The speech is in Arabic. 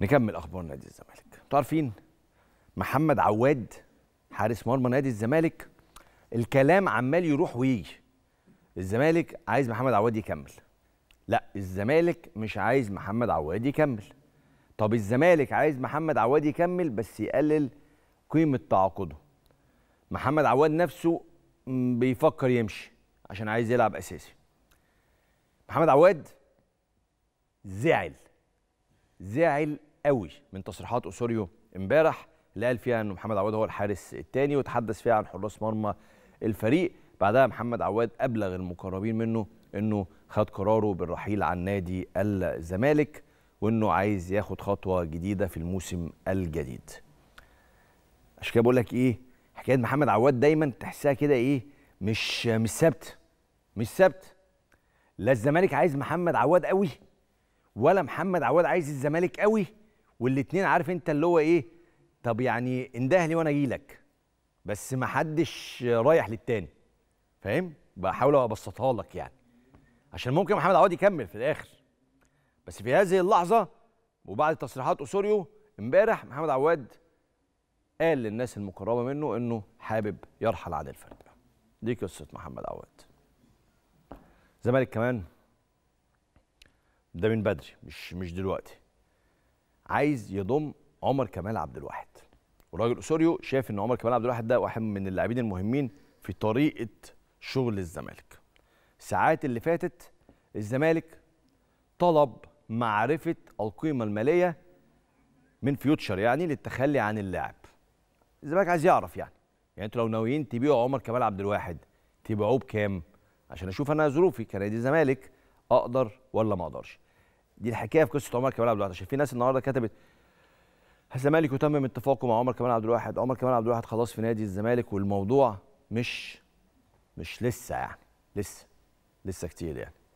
نكمل اخبار نادي الزمالك انتوا عارفين محمد عواد حارس مرمى نادي الزمالك الكلام عمال يروح ويجي الزمالك عايز محمد عواد يكمل لا الزمالك مش عايز محمد عواد يكمل طب الزمالك عايز محمد عواد يكمل بس يقلل قيمه تعاقده محمد عواد نفسه بيفكر يمشي عشان عايز يلعب اساسي محمد عواد زعل زعل قوي من تصريحات اوسوريو امبارح اللي قال فيها انه محمد عواد هو الحارس الثاني وتحدث فيها عن حراس مرمى الفريق بعدها محمد عواد ابلغ المقربين منه انه خد قراره بالرحيل عن نادي الزمالك وانه عايز ياخد خطوه جديده في الموسم الجديد عشان كده بقول لك ايه حكايه محمد عواد دايما تحسها كده ايه مش مش ثابت مش ثابت لا الزمالك عايز محمد عواد قوي ولا محمد عواد عايز الزمالك قوي والاثنين عارف انت اللي هو ايه طب يعني انده لي وانا اجي لك بس ما حدش رايح للتاني فاهم بحاول ابسطها لك يعني عشان ممكن محمد عواد يكمل في الاخر بس في هذه اللحظه وبعد تصريحات اسوريو امبارح محمد عواد قال للناس المقربه منه انه حابب يرحل عن الفرقه دي قصه محمد عواد الزمالك كمان ده من بدري مش مش دلوقتي عايز يضم عمر كمال عبد الواحد والراجل اسوريو شاف ان عمر كمال عبد الواحد ده واحد من اللاعبين المهمين في طريقه شغل الزمالك الساعات اللي فاتت الزمالك طلب معرفه القيمه الماليه من فيوتشر يعني للتخلي عن اللاعب الزمالك عايز يعرف يعني يعني انتوا لو ناويين تبيعوا عمر كمال عبد الواحد تبيعوه بكام عشان اشوف انا ظروفي كنادي الزمالك اقدر ولا ما اقدرش دي الحكايه في قصه عمر كمال عبد الواحد عشان في ناس النهارده كتبت الزمالك يتمم اتفاقه مع عمر كمال عبد الواحد عمر كمال عبد الواحد خلاص في نادي الزمالك والموضوع مش مش لسه يعني لسه لسه كتير يعني